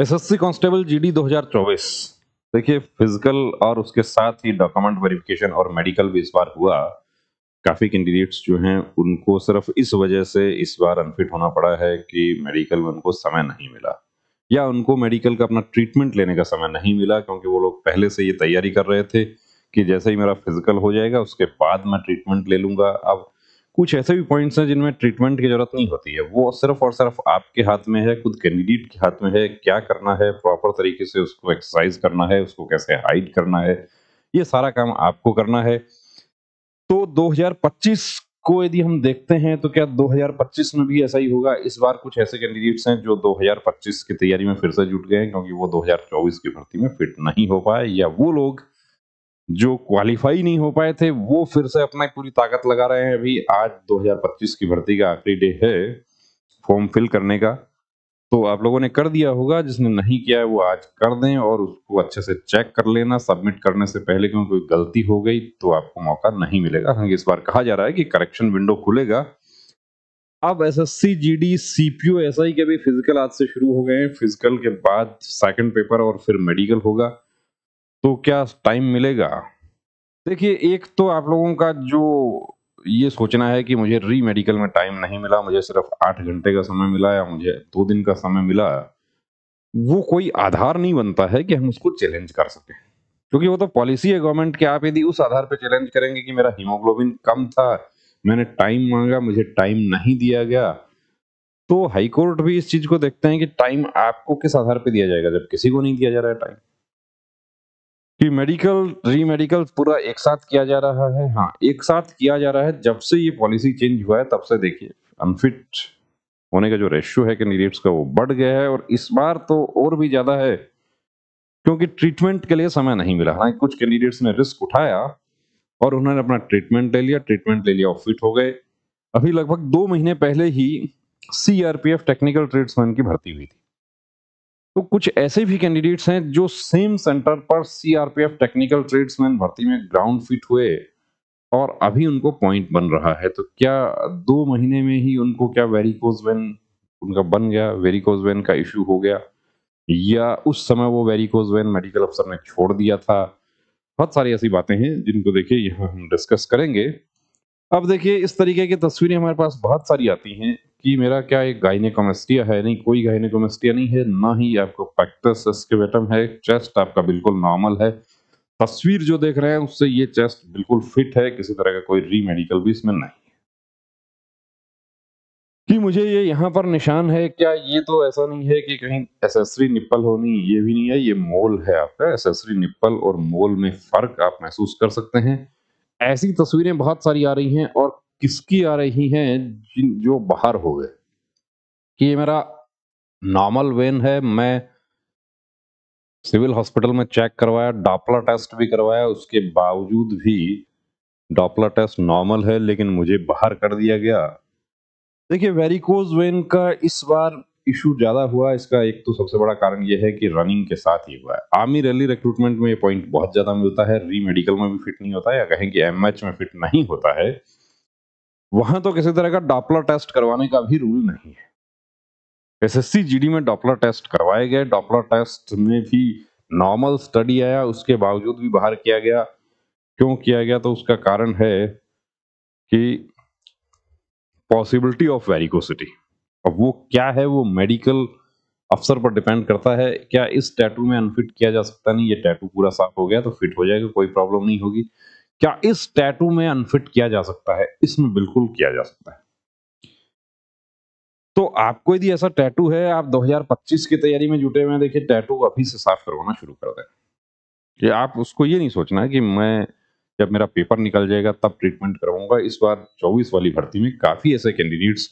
SSC constable GD 2024 देखिए physical और उसके साथ ही डॉक्यूमेंट वेरिफिकेशन और मेडिकल भी इस बार हुआ काफ़ी कैंडिडेट्स जो हैं उनको सिर्फ इस वजह से इस बार अनफिट होना पड़ा है कि मेडिकल में उनको समय नहीं मिला या उनको मेडिकल का अपना ट्रीटमेंट लेने का समय नहीं मिला क्योंकि वो लोग पहले से ये तैयारी कर रहे थे कि जैसे ही मेरा फिजिकल हो जाएगा उसके बाद मैं ट्रीटमेंट ले लूंगा अब कुछ ऐसे भी पॉइंट्स हैं जिनमें ट्रीटमेंट की जरूरत नहीं होती है वो सिर्फ और सिर्फ आपके हाथ में है खुद कैंडिडेट के हाथ में है क्या करना है प्रॉपर तरीके से उसको एक्सरसाइज करना है उसको कैसे हाइड करना है ये सारा काम आपको करना है तो 2025 को यदि हम देखते हैं तो क्या 2025 में भी ऐसा ही होगा इस बार कुछ ऐसे कैंडिडेट्स हैं जो 2025 की तैयारी में फिर से जुट गए हैं क्योंकि वो 2024 की भर्ती में फिट नहीं हो पाए या वो लोग जो क्वालिफाई नहीं हो पाए थे वो फिर से अपना पूरी ताकत लगा रहे हैं अभी आज 2025 की भर्ती का आखिरी डे है फॉर्म फिल करने का तो आप लोगों ने कर दिया होगा जिसने नहीं किया है वो आज कर दें और उसको अच्छे से चेक कर लेना सबमिट करने से पहले क्योंकि कोई गलती हो गई तो आपको मौका नहीं मिलेगा हालांकि इस बार कहा जा रहा है कि करेक्शन विंडो खुलेगा अब S S C G D C P O S I के भी फिजिकल आज से शुरू हो गए हैं फिजिकल के बाद सेकंड पेपर और फिर मेडिकल होगा तो क्या टाइम मिलेगा देखिए एक तो आप लोगों का जो ये सोचना है कि मुझे री मेडिकल में टाइम नहीं मिला मुझे सिर्फ आठ घंटे का समय मिला या मुझे दो दिन का समय मिला वो कोई आधार नहीं बनता है कि हम उसको चैलेंज कर सकें क्योंकि वो तो पॉलिसी है गवर्नमेंट के आप यदि उस आधार पर चैलेंज करेंगे कि मेरा हीमोग्लोबिन कम था मैंने टाइम मांगा मुझे टाइम नहीं दिया गया तो हाईकोर्ट भी इस चीज को देखते हैं कि टाइम आपको किस आधार पर दिया जाएगा जब किसी को नहीं दिया जा रहा है टाइम कि मेडिकल मेडिकल पूरा एक साथ किया जा रहा है हाँ एक साथ किया जा रहा है जब से ये पॉलिसी चेंज हुआ है तब से देखिए अनफिट होने का जो रेशियो है कैंडिडेट्स का वो बढ़ गया है और इस बार तो और भी ज्यादा है क्योंकि ट्रीटमेंट के लिए समय नहीं मिला हालांकि कुछ कैंडिडेट्स ने रिस्क उठाया और उन्होंने अपना ट्रीटमेंट ले लिया ट्रीटमेंट ले लिया और फिट हो गए अभी लगभग दो महीने पहले ही सीआरपीएफ टेक्निकल ट्रेड्समैन की भर्ती हुई थी तो कुछ ऐसे भी कैंडिडेट्स हैं जो सेम सेंटर पर सीआरपीएफ टेक्निकल ट्रेड्समैन भर्ती में ग्राउंड फिट हुए और अभी उनको पॉइंट बन रहा है तो क्या दो महीने में ही उनको क्या वेरिकोज वेन उनका बन गया वेरिकोज वेन का इश्यू हो गया या उस समय वो वेरिकोज वेन मेडिकल अफसर ने छोड़ दिया था बहुत सारी ऐसी बातें हैं जिनको देखिए यहाँ हम डिस्कस करेंगे अब देखिए इस तरीके की तस्वीरें हमारे पास बहुत सारी आती हैं कि मेरा क्या एक गाइनेकोमेस्टिया है नहीं कोई गाइनेकोमेस्टिया नहीं है ना ही आपको पैक्टस एस्केवेटम है चेस्ट आपका बिल्कुल नॉर्मल है तस्वीर जो देख रहे हैं उससे ये चेस्ट बिल्कुल फिट है किसी तरह का कोई रीमेडिकल भी इसमें नहीं कि मुझे ये यहाँ पर निशान है क्या ये तो ऐसा नहीं है कि कहीं एसेसरी निप्पल होनी ये भी नहीं है ये मोल है आपका एसेसरी निप्पल और मोल में फर्क आप महसूस कर सकते हैं ऐसी तस्वीरें बहुत सारी आ रही हैं और किसकी आ रही हैं जिन जो बाहर हो गए कि ये मेरा नॉर्मल वेन है मैं सिविल हॉस्पिटल में चेक करवाया डॉपलर टेस्ट भी करवाया उसके बावजूद भी डॉपलर टेस्ट नॉर्मल है लेकिन मुझे बाहर कर दिया गया देखिए वेरिकोज वेन का इस बार इशू ज़्यादा हुआ इसका एक तो सबसे बड़ा कारण यह है कि रनिंग के साथ ही हुआ है आर्मी रैली रिक्रूटमेंट में ये पॉइंट बहुत ज़्यादा मिलता है री मेडिकल में भी फिट नहीं होता है या कहें कि एम में फिट नहीं होता है वहां तो किसी तरह का डॉपलर टेस्ट करवाने का भी रूल नहीं है एसएससी जीडी में डॉपलर टेस्ट करवाए गए डॉपलर टेस्ट में भी नॉर्मल स्टडी आया उसके बावजूद भी बाहर किया गया क्यों किया गया तो उसका कारण है कि पॉसिबिलिटी ऑफ वेरिकोसिटी अब वो क्या है वो मेडिकल अफसर पर डिपेंड करता है क्या इस टैटू में अनफिट किया जा सकता नहीं ये टैटू पूरा साफ हो गया तो फिट हो जाएगा कोई प्रॉब्लम नहीं होगी क्या इस टैटू में अनफिट किया जा सकता है इसमें बिल्कुल किया जा सकता है तो आपको यदि ऐसा टैटू है आप 2025 की तैयारी में जुटे हुए हैं देखिए टैटू अभी से साफ करवाना शुरू कर दें कि आप उसको ये नहीं सोचना है कि मैं जब मेरा पेपर निकल जाएगा तब ट्रीटमेंट करवाऊंगा इस बार 24 वाली भर्ती में काफी ऐसे कैंडिडेट्स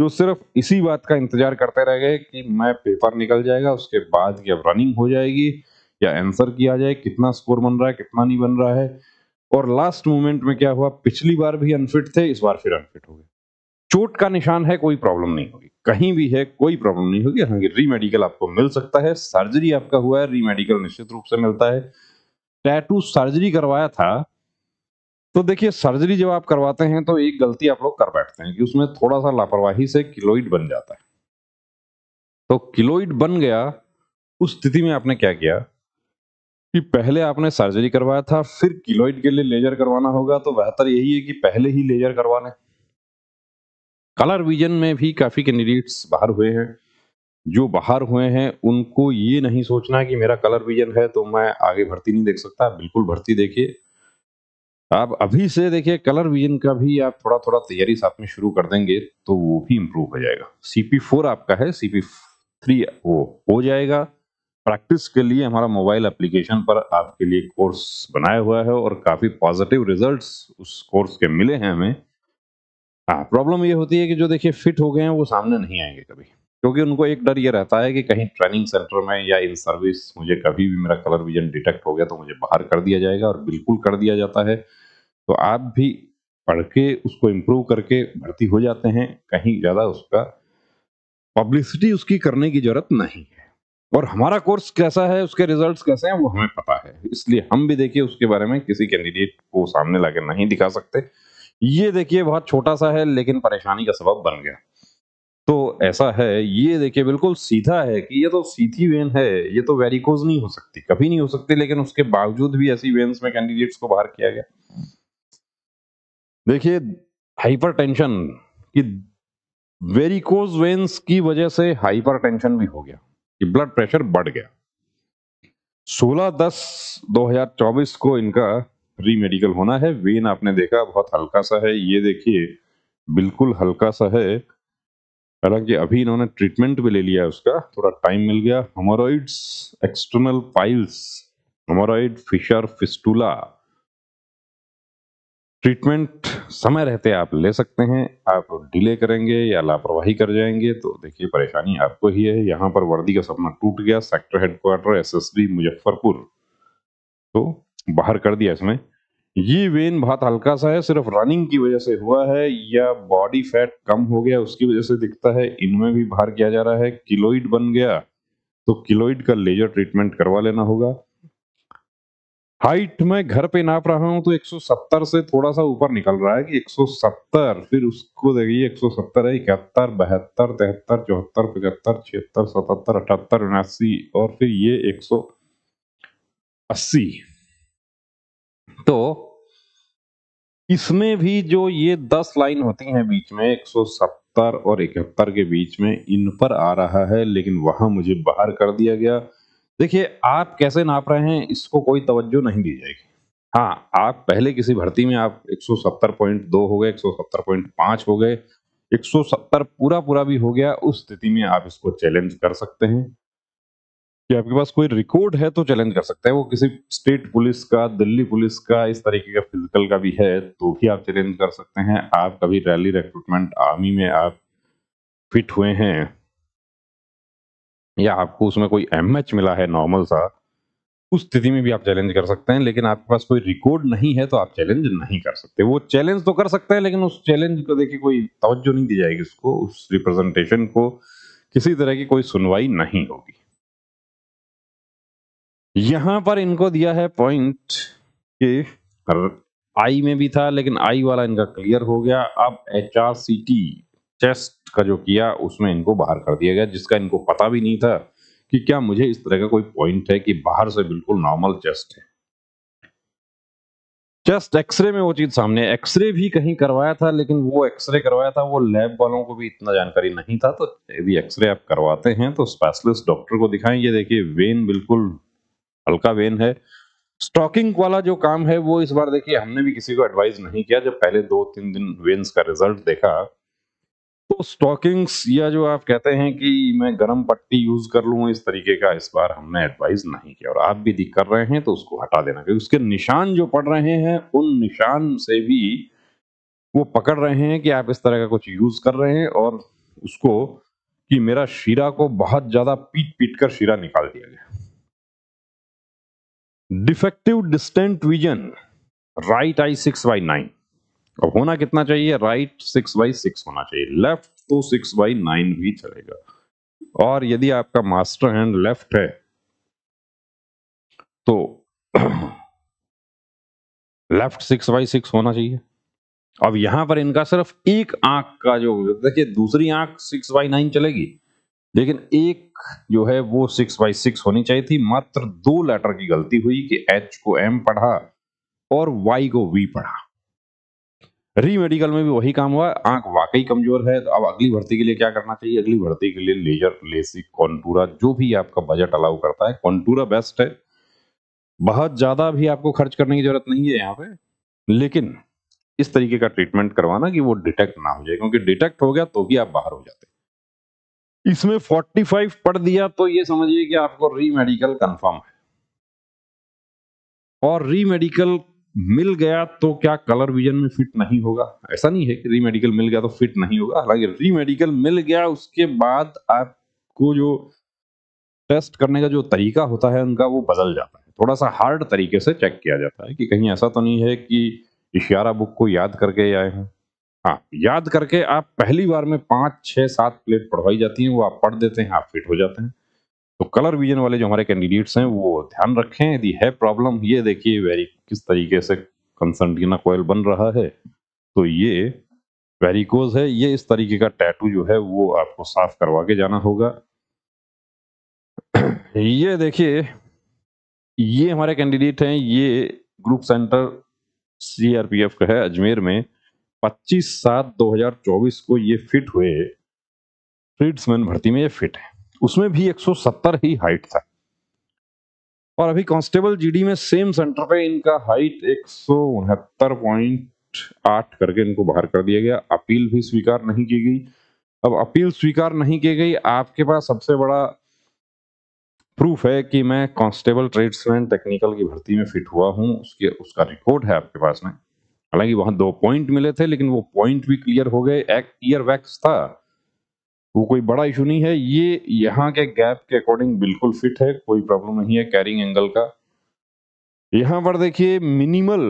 जो सिर्फ इसी बात का इंतजार करते रह गए कि मैं पेपर निकल जाएगा उसके बाद की अब रनिंग हो जाएगी या आंसर किया जाए कितना स्कोर बन रहा है कितना नहीं बन रहा है और लास्ट मोमेंट में क्या हुआ पिछली बार भी अनफिट थे इस बार फिर अनफिट हो गए चोट का निशान है कोई प्रॉब्लम नहीं होगी कहीं भी है कोई प्रॉब्लम नहीं होगी हालांकि रीमेडिकल आपको मिल सकता है सर्जरी आपका हुआ है रीमेडिकल निश्चित रूप से मिलता है टैटू सर्जरी करवाया था तो देखिए सर्जरी जब आप करवाते हैं तो एक गलती आप लोग कर बैठते हैं कि उसमें थोड़ा सा लापरवाही से किलोइड बन जाता है तो किलोइड बन गया उस स्थिति में आपने क्या किया कि पहले आपने सर्जरी करवाया था फिर किलोइड के लिए लेजर करवाना होगा तो बेहतर यही है कि पहले ही लेजर करवा लें कलर विजन में भी काफ़ी कैंडिडेट्स बाहर हुए हैं जो बाहर हुए हैं उनको ये नहीं सोचना कि मेरा कलर विजन है तो मैं आगे भर्ती नहीं देख सकता बिल्कुल भर्ती देखिए आप अभी से देखिए कलर विजन का भी आप थोड़ा थोड़ा तैयारी साथ में शुरू कर देंगे तो वो भी इम्प्रूव हो जाएगा सीपी फोर आपका है सीपी थ्री वो हो जाएगा प्रैक्टिस के लिए हमारा मोबाइल एप्लीकेशन पर आपके लिए कोर्स बनाया हुआ है और काफ़ी पॉजिटिव रिजल्ट्स उस कोर्स के मिले हैं हमें हाँ प्रॉब्लम ये होती है कि जो देखिए फिट हो गए हैं वो सामने नहीं आएंगे कभी क्योंकि उनको एक डर ये रहता है कि कहीं ट्रेनिंग सेंटर में या इन सर्विस मुझे कभी भी मेरा कलर विजन डिटेक्ट हो गया तो मुझे बाहर कर दिया जाएगा और बिल्कुल कर दिया जाता है तो आप भी पढ़ के उसको इम्प्रूव करके भर्ती हो जाते हैं कहीं ज़्यादा उसका पब्लिसिटी उसकी करने की ज़रूरत नहीं है और हमारा कोर्स कैसा है उसके रिजल्ट्स कैसे हैं वो हमें पता है इसलिए हम भी देखिए उसके बारे में किसी कैंडिडेट को सामने लाकर नहीं दिखा सकते ये देखिए बहुत छोटा सा है लेकिन परेशानी का सबब बन गया तो ऐसा है ये देखिए बिल्कुल सीधा है कि ये तो सीधी वेन है ये तो वेरिकोज नहीं हो सकती कभी नहीं हो सकती लेकिन उसके बावजूद भी ऐसी वेन्स में कैंडिडेट्स को बाहर किया गया देखिए हाइपरटेंशन की वेरिकोज वेन्स की वजह से हाइपरटेंशन भी हो गया कि ब्लड प्रेशर बढ़ गया 16 दस 2024 को इनका प्री मेडिकल होना है वेन आपने देखा बहुत हल्का सा है ये देखिए बिल्कुल हल्का सा है हालांकि अभी इन्होंने ट्रीटमेंट भी ले लिया उसका थोड़ा टाइम मिल गया haemorrhoids external piles haemorrhoid fissure fistula treatment समय रहते आप ले सकते हैं आप डिले करेंगे या लापरवाही कर जाएंगे तो देखिए परेशानी आपको ही है यहाँ पर वर्दी का सपना टूट गया सेक्टर हेडक्वार्टर एसएसबी मुजफ्फरपुर तो बाहर कर दिया इसमें ये वेन बहुत हल्का सा है सिर्फ रनिंग की वजह से हुआ है या बॉडी फैट कम हो गया उसकी वजह से दिखता है इनमें भी बाहर किया जा रहा है किलोइड बन गया तो किलोइड का लेजर ट्रीटमेंट करवा लेना होगा हाइट में घर पे नाप रहा हूँ तो 170 से थोड़ा सा ऊपर निकल रहा है कि 170 फिर उसको देखिए 170 है इकहत्तर बहत्तर तिहत्तर चौहत्तर पचहत्तर छिहत्तर सतहत्तर अठहत्तर उनासी और फिर ये 180 तो इसमें भी जो ये 10 लाइन होती हैं बीच में 170 और इकहत्तर के बीच में इन पर आ रहा है लेकिन वहां मुझे बाहर कर दिया गया देखिए आप कैसे नाप रहे हैं इसको कोई तवज्जो नहीं दी जाएगी हाँ आप पहले किसी भर्ती में आप 170.2 हो गए 170.5 हो गए 170 पूरा पूरा भी हो गया उस स्थिति में आप इसको चैलेंज कर सकते हैं कि आपके पास कोई रिकॉर्ड है तो चैलेंज कर सकते हैं वो किसी स्टेट पुलिस का दिल्ली पुलिस का इस तरीके का फिजिकल का भी है तो भी आप चैलेंज कर सकते हैं आप कभी रैली रिक्रूटमेंट आर्मी में आप फिट हुए हैं या आपको उसमें कोई एम एच मिला है नॉर्मल सा उस स्थिति में भी आप चैलेंज कर सकते हैं लेकिन आपके पास कोई रिकॉर्ड नहीं है तो आप चैलेंज नहीं कर सकते वो चैलेंज तो कर सकते हैं लेकिन उस चैलेंज को देखिए कोई तवज्जो नहीं दी जाएगी उसको उस रिप्रेजेंटेशन को किसी तरह की कोई सुनवाई नहीं होगी यहां पर इनको दिया है पॉइंट कि आई में भी था लेकिन आई वाला इनका क्लियर हो गया अब H R C T test का जो किया उसमें इनको बाहर कर दिया गया जिसका इनको पता भी नहीं था कि क्या मुझे इस तरह का कोई पॉइंट है कि बाहर से बिल्कुल नॉर्मल चेस्ट है चेस्ट एक्सरे में वो चीज सामने एक्सरे भी कहीं करवाया था लेकिन वो एक्सरे करवाया था वो लैब वालों को भी इतना जानकारी नहीं था तो यदि एक्सरे आप करवाते हैं तो स्पेशलिस्ट डॉक्टर को दिखाएं ये देखिए वेन बिल्कुल हल्का वेन है स्टॉकिंग वाला जो काम है वो इस बार देखिए हमने भी किसी को एडवाइस नहीं किया जब पहले दो तीन दिन वेन्स का रिजल्ट देखा तो स्टॉकिंग्स या जो आप कहते हैं कि मैं गर्म पट्टी यूज कर लू इस तरीके का इस बार हमने एडवाइस नहीं किया और आप भी दिख कर रहे हैं तो उसको हटा देना क्योंकि उसके निशान जो पड़ रहे हैं उन निशान से भी वो पकड़ रहे हैं कि आप इस तरह का कुछ यूज कर रहे हैं और उसको कि मेरा शीरा को बहुत ज्यादा पीट पीट कर शीरा निकाल दिया गया defective distant vision right eye six by nine अब होना कितना चाहिए राइट सिक्स बाई सिक्स होना चाहिए लेफ्ट तो सिक्स बाई नाइन भी चलेगा और यदि आपका मास्टर हैंड लेफ्ट है तो लेफ्ट सिक्स बाई सिक्स होना चाहिए अब यहां पर इनका सिर्फ एक आंख का जो देखिए दूसरी आंख सिक्स बाई नाइन चलेगी लेकिन एक जो है वो सिक्स बाई सिक्स होनी चाहिए थी मात्र दो लेटर की गलती हुई कि एच को एम पढ़ा और वाई को वी पढ़ा री मेडिकल में भी वही काम हुआ आंख वाकई कमजोर है तो अब अगली भर्ती के लिए क्या करना चाहिए अगली भर्ती के लिए लेजर लेसिक कॉन्टूरा जो भी आपका बजट अलाउ करता है कॉन्टूरा बेस्ट है बहुत ज्यादा भी आपको खर्च करने की जरूरत नहीं है यहाँ पे लेकिन इस तरीके का ट्रीटमेंट करवाना कि वो डिटेक्ट ना हो जाए क्योंकि डिटेक्ट हो गया तो भी आप बाहर हो जाते इसमें 45 पढ़ दिया तो ये समझिए कि आपको री मेडिकल कंफर्म है और री मेडिकल मिल गया तो क्या कलर विजन में फिट नहीं होगा ऐसा नहीं है कि रीमेडिकल मिल गया तो फिट नहीं होगा हालांकि रीमेडिकल मिल गया उसके बाद आपको जो टेस्ट करने का जो तरीका होता है उनका वो बदल जाता है थोड़ा सा हार्ड तरीके से चेक किया जाता है कि कहीं ऐसा तो नहीं है कि इशारा बुक को याद करके आए हैं हाँ याद करके आप पहली बार में पाँच छः सात प्लेट पढ़वाई जाती हैं वो आप पढ़ देते हैं आप फिट हो जाते हैं तो कलर विजन वाले जो हमारे कैंडिडेट्स हैं वो ध्यान रखें यदि है प्रॉब्लम ये देखिए वेरी किस तरीके से कंसनटीना कोयल बन रहा है तो ये वेरिकोज है ये इस तरीके का टैटू जो है वो आपको साफ करवा के जाना होगा ये देखिए ये हमारे कैंडिडेट हैं ये ग्रुप सेंटर सीआरपीएफ का है अजमेर में 25 सात 2024 को ये फिट हुए ट्रीड्समैन भर्ती में ये फिट है उसमें भी 170 ही हाइट था और अभी कांस्टेबल जीडी में सेम सेंटर पे इनका हाइट एक करके इनको बाहर कर दिया गया अपील भी स्वीकार नहीं की गई अब अपील स्वीकार नहीं की गई आपके पास सबसे बड़ा प्रूफ है कि मैं कांस्टेबल ट्रेड्समैन टेक्निकल की भर्ती में फिट हुआ हूं उसके उसका रिकॉर्ड है आपके पास में हालांकि वहां दो पॉइंट मिले थे लेकिन वो पॉइंट भी क्लियर हो गए एक ईयर वैक्स था वो कोई बड़ा इशू नहीं है ये यहाँ के गैप के अकॉर्डिंग बिल्कुल फिट है कोई प्रॉब्लम नहीं है कैरिंग एंगल का यहाँ पर देखिए मिनिमल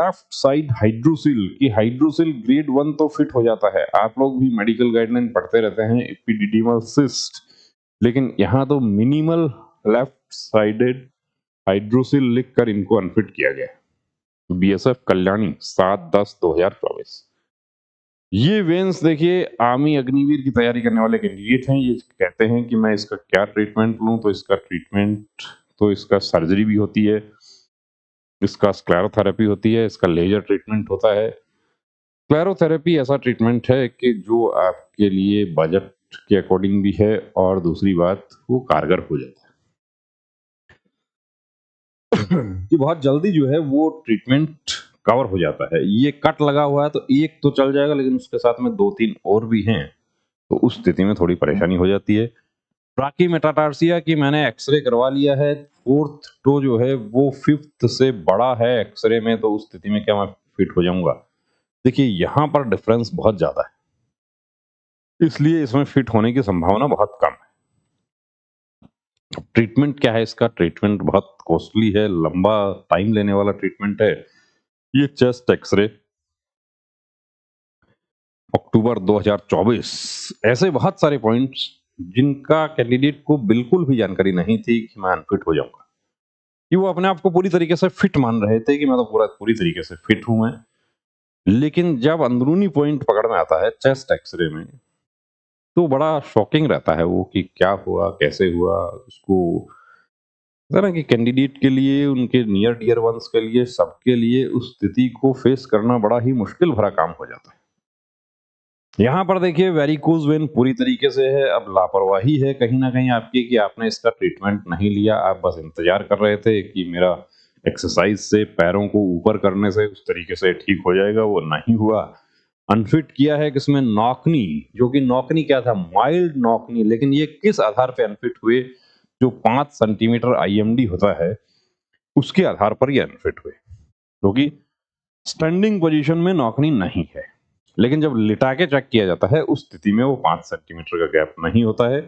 लेफ्ट साइड हाइड्रोसिल की हाइड्रोसिल ग्रेड वन तो फिट हो जाता है आप लोग भी मेडिकल गाइडलाइन पढ़ते रहते हैं एपिडिडीमल सिस्ट लेकिन यहाँ तो मिनिमल लेफ्ट साइडेड हाइड्रोसिल लिखकर इनको अनफिट किया गया बीएसएफ कल्याणी सात दस दो हजार चौबीस ये वेन्स देखिए आर्मी अग्निवीर की तैयारी करने वाले कैंडिडेट हैं ये कहते हैं कि मैं इसका क्या ट्रीटमेंट लूँ तो इसका ट्रीटमेंट तो इसका सर्जरी भी होती है इसका स्क्लेरोथेरेपी होती है इसका लेजर ट्रीटमेंट होता है क्लैरोथेरेपी ऐसा ट्रीटमेंट है कि जो आपके लिए बजट के अकॉर्डिंग भी है और दूसरी बात वो कारगर हो जाता है कि बहुत जल्दी जो है वो ट्रीटमेंट कवर हो जाता है ये कट लगा हुआ है तो एक तो चल जाएगा लेकिन उसके साथ में दो तीन और भी हैं तो उस स्थिति में थोड़ी परेशानी हो जाती है ट्राकी मेटाटार्सिया की मैंने एक्सरे करवा लिया है फोर्थ टो तो जो है वो फिफ्थ से बड़ा है एक्सरे में तो उस स्थिति में क्या मैं फिट हो जाऊंगा देखिए यहाँ पर डिफरेंस बहुत ज़्यादा है इसलिए इसमें फिट होने की संभावना बहुत कम है ट्रीटमेंट क्या है इसका ट्रीटमेंट बहुत कॉस्टली है लंबा टाइम लेने वाला ट्रीटमेंट है ये चेस्ट एक्सरे अक्टूबर 2024 ऐसे बहुत सारे पॉइंट्स जिनका कैंडिडेट को बिल्कुल भी जानकारी नहीं थी कि मैं अनफिट हो जाऊंगा कि वो अपने आप को पूरी तरीके से फिट मान रहे थे कि मैं तो पूरा पूरी तरीके से फिट हूं मैं लेकिन जब अंदरूनी पॉइंट पकड़ में आता है चेस्ट एक्सरे में तो बड़ा शॉकिंग रहता है वो कि क्या हुआ कैसे हुआ उसको है ना कि कैंडिडेट के लिए उनके नियर डियर वंस के लिए सबके लिए उस स्थिति को फेस करना बड़ा ही मुश्किल भरा काम हो जाता है यहां पर देखिए वेरिकोज वेन पूरी तरीके से है अब लापरवाही है कहीं ना कहीं आपकी कि आपने इसका ट्रीटमेंट नहीं लिया आप बस इंतजार कर रहे थे कि मेरा एक्सरसाइज से पैरों को ऊपर करने से उस तरीके से ठीक हो जाएगा वो नहीं हुआ अनफिट किया है किसमें नौकनी जो कि नौकनी क्या था माइल्ड नौकनी लेकिन ये किस आधार पर अनफिट हुए जो पाँच सेंटीमीटर आईएमडी होता है उसके आधार पर ये अनफिट हुए क्योंकि स्टैंडिंग पोजीशन में नौकरी नहीं है लेकिन जब लिटा के चेक किया जाता है उस स्थिति में वो पांच सेंटीमीटर का गैप नहीं होता है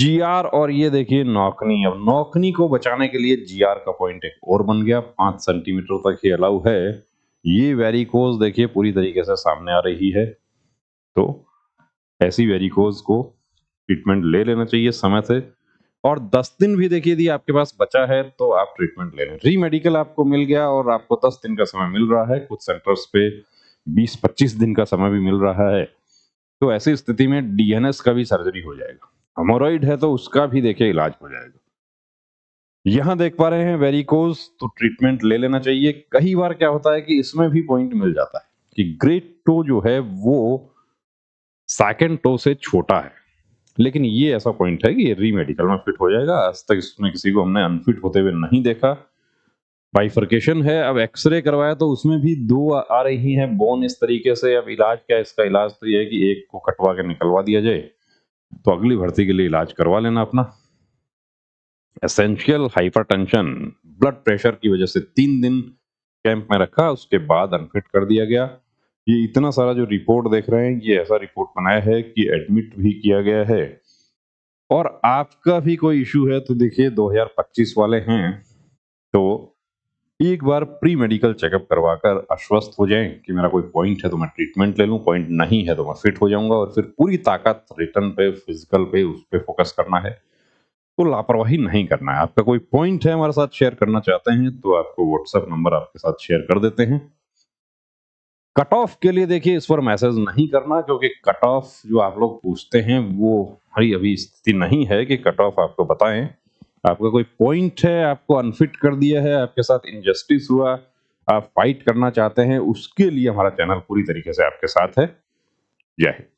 जीआर और ये देखिए नौकनी अब नौकनी को बचाने के लिए जीआर का पॉइंट एक और बन गया पांच सेंटीमीटर तक ही अलाउ है ये वेरिकोज देखिए पूरी तरीके से सामने आ रही है तो ऐसी वेरिकोज को ट्रीटमेंट ले लेना चाहिए समय से और 10 दिन भी देखिए यदि आपके पास बचा है तो आप ट्रीटमेंट ले रहे री मेडिकल आपको मिल गया और आपको 10 दिन का समय मिल रहा है कुछ सेंटर्स पे 20-25 दिन का समय भी मिल रहा है तो ऐसी स्थिति में डीएनएस का भी सर्जरी हो जाएगा हमोरॉइड है तो उसका भी देखिए इलाज हो जाएगा यहां देख पा रहे हैं वेरिकोज तो ट्रीटमेंट ले लेना चाहिए कई बार क्या होता है कि इसमें भी पॉइंट मिल जाता है कि ग्रेट टो जो है वो सेकेंड टो से छोटा है लेकिन ये ऐसा पॉइंट है कि ये री मेडिकल में फिट हो जाएगा आज तक इसमें किसी को हमने अनफिट होते हुए नहीं देखा बाइफर्केशन है अब एक्सरे करवाया तो उसमें भी दो आ रही हैं बोन इस तरीके से अब इलाज क्या इसका इलाज तो यह है कि एक को कटवा के निकलवा दिया जाए तो अगली भर्ती के लिए इलाज करवा लेना अपना एसेंशियल हाइपर ब्लड प्रेशर की वजह से तीन दिन कैंप में रखा उसके बाद अनफिट कर दिया गया ये इतना सारा जो रिपोर्ट देख रहे हैं ये ऐसा रिपोर्ट बनाया है कि एडमिट भी किया गया है और आपका भी कोई इशू है तो देखिए 2025 वाले हैं तो एक बार प्री मेडिकल चेकअप करवाकर आश्वस्त हो जाएं कि मेरा कोई पॉइंट है तो मैं ट्रीटमेंट ले लूं पॉइंट नहीं है तो मैं फिट हो जाऊंगा और फिर पूरी ताकत रिटर्न पे फिजिकल पे उस पर फोकस करना है तो लापरवाही नहीं करना है आपका कोई पॉइंट है हमारे साथ शेयर करना चाहते हैं तो आपको व्हाट्सएप नंबर आपके साथ शेयर कर देते हैं कट ऑफ के लिए देखिए इस पर मैसेज नहीं करना क्योंकि कट ऑफ जो आप लोग पूछते हैं वो हरी अभी स्थिति नहीं है कि कट ऑफ आपको बताएं आपका कोई पॉइंट है आपको अनफिट कर दिया है आपके साथ इनजस्टिस हुआ आप फाइट करना चाहते हैं उसके लिए हमारा चैनल पूरी तरीके से आपके साथ है जय हिंद